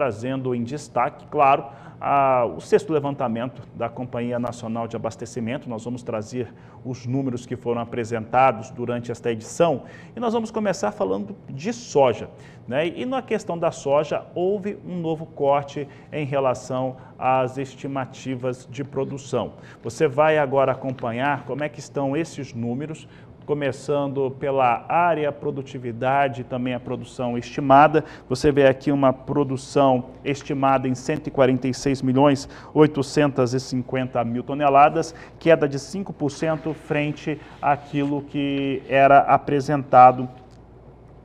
trazendo em destaque, claro, a, o sexto levantamento da Companhia Nacional de Abastecimento. Nós vamos trazer os números que foram apresentados durante esta edição e nós vamos começar falando de soja. Né? E na questão da soja, houve um novo corte em relação às estimativas de produção. Você vai agora acompanhar como é que estão esses números começando pela área, produtividade, também a produção estimada. Você vê aqui uma produção estimada em 146 milhões 850 mil toneladas, queda de 5% frente àquilo que era apresentado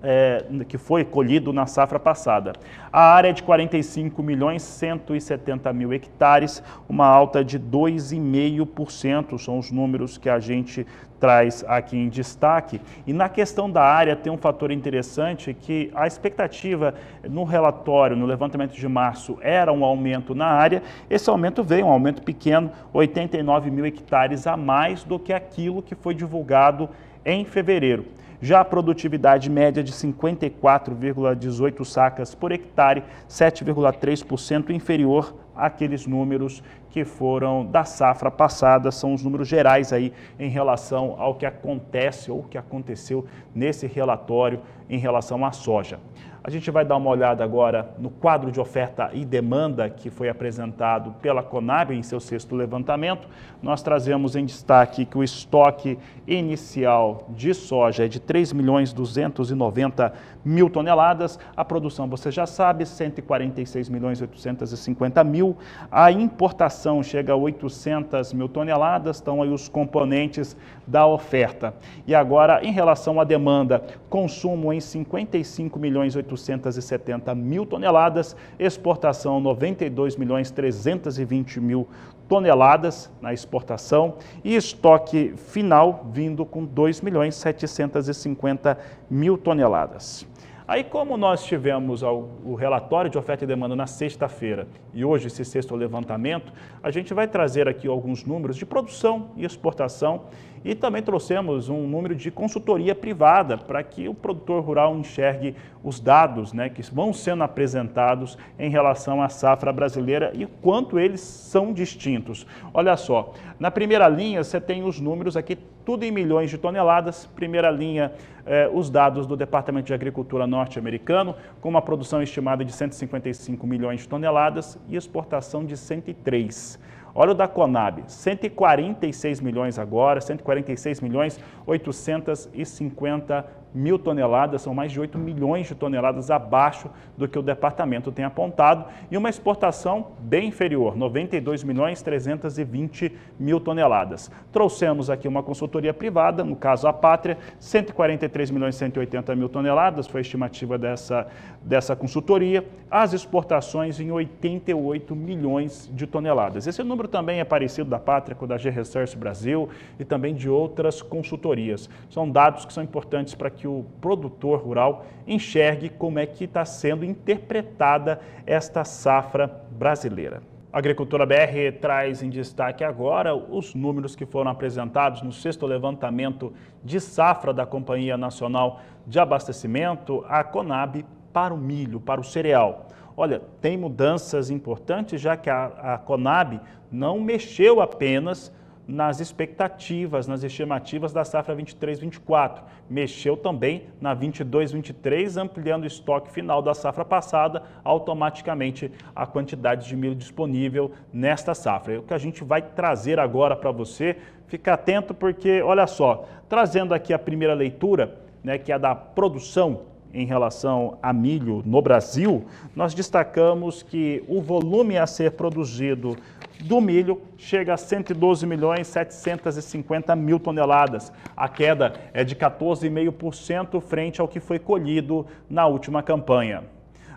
é, que foi colhido na safra passada. A área é de 45 milhões 170 mil hectares, uma alta de 2,5%, são os números que a gente traz aqui em destaque. E na questão da área tem um fator interessante que a expectativa no relatório, no levantamento de março, era um aumento na área. Esse aumento veio, um aumento pequeno, 89 mil hectares a mais do que aquilo que foi divulgado em fevereiro. Já a produtividade média de 54,18 sacas por hectare, 7,3% inferior àqueles números que foram da safra passada, são os números gerais aí em relação ao que acontece ou que aconteceu nesse relatório em relação à soja. A gente vai dar uma olhada agora no quadro de oferta e demanda que foi apresentado pela Conab em seu sexto levantamento. Nós trazemos em destaque que o estoque inicial de soja é de 3 milhões 290 mil toneladas. A produção, você já sabe, 146 milhões 850 mil. A importação chega a 800 mil toneladas. Estão aí os componentes da oferta. E agora, em relação à demanda, consumo em 55 milhões 800 870 mil toneladas, exportação 92 milhões 320 mil toneladas na exportação e estoque final vindo com 2 milhões 750 mil toneladas. Aí, como nós tivemos o relatório de oferta e demanda na sexta-feira e hoje esse sexto levantamento, a gente vai trazer aqui alguns números de produção e exportação e também trouxemos um número de consultoria privada para que o produtor rural enxergue os dados né, que vão sendo apresentados em relação à safra brasileira e quanto eles são distintos. Olha só, na primeira linha você tem os números aqui, tudo em milhões de toneladas. Primeira linha, eh, os dados do Departamento de Agricultura norte-americano, com uma produção estimada de 155 milhões de toneladas e exportação de 103. Olha o da Conab, 146 milhões agora, 146 milhões 850 mil toneladas, são mais de 8 milhões de toneladas abaixo do que o departamento tem apontado, e uma exportação bem inferior, 92 milhões 320 mil toneladas. Trouxemos aqui uma consultoria privada, no caso a Pátria, 143 milhões 180 mil toneladas, foi a estimativa dessa, dessa consultoria, as exportações em 88 milhões de toneladas. Esse número também é parecido da Pátria com da G-Research Brasil e também de outras consultorias. São dados que são importantes para que que o produtor rural enxergue como é que está sendo interpretada esta safra brasileira. A Agricultura BR traz em destaque agora os números que foram apresentados no sexto levantamento de safra da Companhia Nacional de Abastecimento, a Conab, para o milho, para o cereal. Olha, tem mudanças importantes, já que a, a Conab não mexeu apenas nas expectativas, nas estimativas da safra 23-24. Mexeu também na 22-23, ampliando o estoque final da safra passada, automaticamente a quantidade de milho disponível nesta safra. É o que a gente vai trazer agora para você. Fica atento porque, olha só, trazendo aqui a primeira leitura, né, que é a da produção em relação a milho no Brasil, nós destacamos que o volume a ser produzido do milho chega a 112 milhões 750 mil toneladas. A queda é de 14,5% frente ao que foi colhido na última campanha.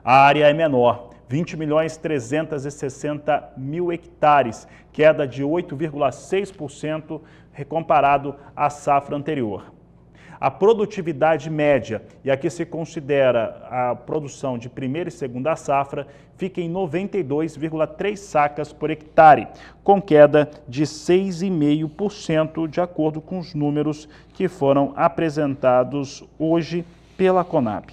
A área é menor, 20 milhões 360 mil hectares, queda de 8,6% comparado à safra anterior. A produtividade média, e aqui se considera a produção de primeira e segunda safra, fica em 92,3 sacas por hectare, com queda de 6,5% de acordo com os números que foram apresentados hoje pela Conab.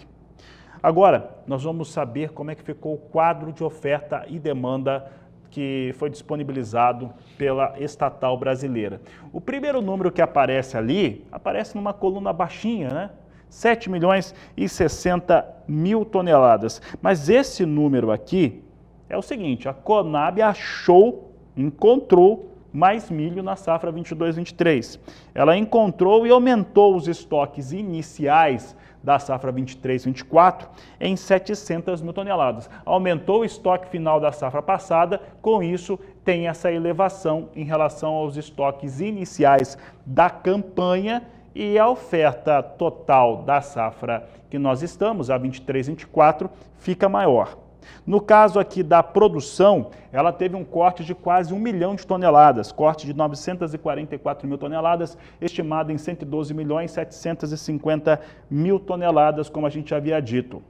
Agora, nós vamos saber como é que ficou o quadro de oferta e demanda que foi disponibilizado pela estatal brasileira. O primeiro número que aparece ali, aparece numa coluna baixinha, né? 7 milhões e 60 mil toneladas. Mas esse número aqui é o seguinte, a Conab achou, encontrou mais milho na safra 22-23. Ela encontrou e aumentou os estoques iniciais da safra 23-24 em 700 mil toneladas. Aumentou o estoque final da safra passada, com isso tem essa elevação em relação aos estoques iniciais da campanha e a oferta total da safra que nós estamos, a 23, 24, fica maior. No caso aqui da produção, ela teve um corte de quase 1 milhão de toneladas, corte de 944 mil toneladas, estimado em 112 milhões 750 mil toneladas, como a gente havia dito.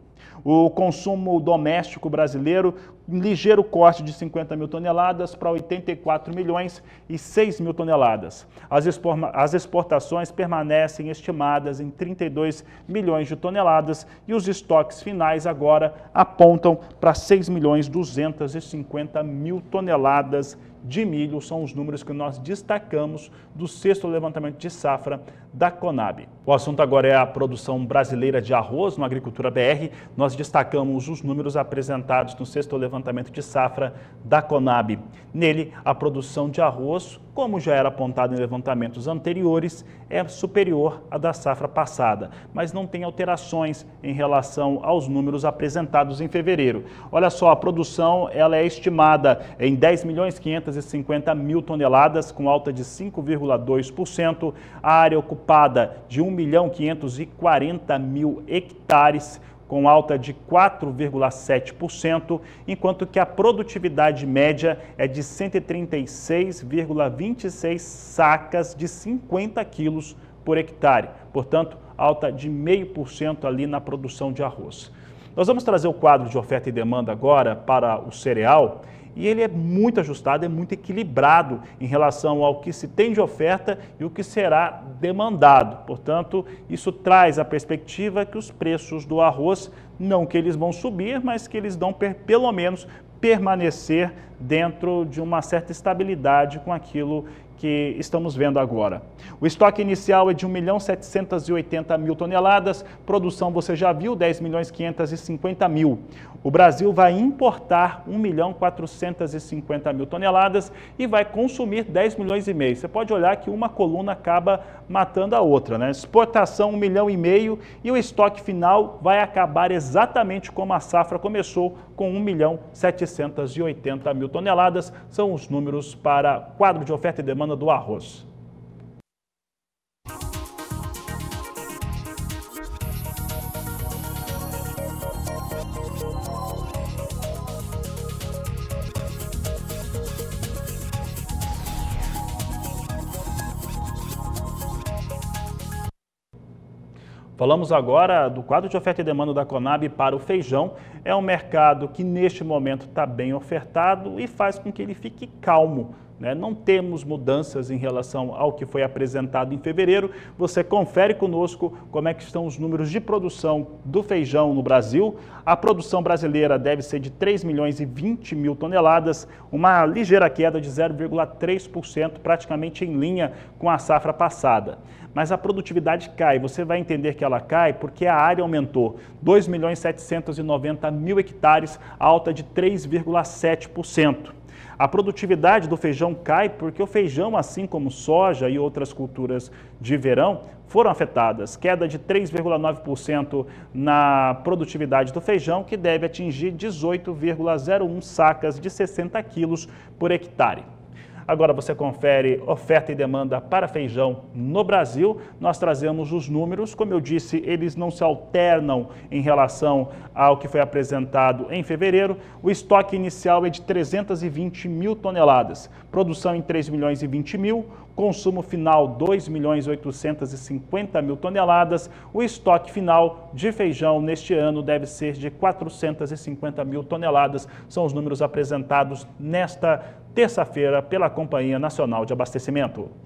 O consumo doméstico brasileiro ligeiro corte de 50 mil toneladas para 84 milhões e 6 mil toneladas. As exportações permanecem estimadas em 32 milhões de toneladas e os estoques finais agora apontam para 6 milhões 250 mil toneladas de milho. São os números que nós destacamos do sexto levantamento de safra da Conab. O assunto agora é a produção brasileira de arroz no Agricultura BR. Nós destacamos os números apresentados no sexto levantamento levantamento de safra da Conab. Nele, a produção de arroz, como já era apontado em levantamentos anteriores, é superior à da safra passada, mas não tem alterações em relação aos números apresentados em fevereiro. Olha só, a produção ela é estimada em 10 milhões 550 mil toneladas, com alta de 5,2%, a área ocupada de 1 milhão 540 mil hectares, com alta de 4,7%, enquanto que a produtividade média é de 136,26 sacas de 50 quilos por hectare. Portanto, alta de 0,5% ali na produção de arroz. Nós vamos trazer o quadro de oferta e demanda agora para o cereal e ele é muito ajustado, é muito equilibrado em relação ao que se tem de oferta e o que será demandado. Portanto, isso traz a perspectiva que os preços do arroz, não que eles vão subir, mas que eles dão pelo menos permanecer dentro de uma certa estabilidade com aquilo que estamos vendo agora. O estoque inicial é de 1 milhão 780 mil toneladas, produção você já viu, 10 milhões 550 mil. O Brasil vai importar 1 milhão 450 mil toneladas e vai consumir 10 milhões e meio. Você pode olhar que uma coluna acaba matando a outra, né? Exportação 1 milhão e meio e o estoque final vai acabar exatamente como a safra começou, com 1 milhão 780 mil toneladas. São os números para quadro de oferta e demanda do arroz. Falamos agora do quadro de oferta e demanda da Conab para o feijão. É um mercado que neste momento está bem ofertado e faz com que ele fique calmo né? Não temos mudanças em relação ao que foi apresentado em fevereiro. Você confere conosco como é que estão os números de produção do feijão no Brasil. A produção brasileira deve ser de 3 milhões e 20 mil toneladas, uma ligeira queda de 0,3%, praticamente em linha com a safra passada. Mas a produtividade cai, você vai entender que ela cai porque a área aumentou, 2 milhões 790 mil hectares, alta de 3,7%. A produtividade do feijão cai porque o feijão, assim como soja e outras culturas de verão, foram afetadas. Queda de 3,9% na produtividade do feijão, que deve atingir 18,01 sacas de 60 quilos por hectare. Agora você confere oferta e demanda para feijão no Brasil. Nós trazemos os números, como eu disse, eles não se alternam em relação ao que foi apresentado em fevereiro. O estoque inicial é de 320 mil toneladas, produção em 3 milhões e 20 mil, consumo final 2.850.000 milhões mil toneladas, o estoque final de feijão neste ano deve ser de 450 mil toneladas. São os números apresentados nesta terça-feira pela Companhia Nacional de Abastecimento.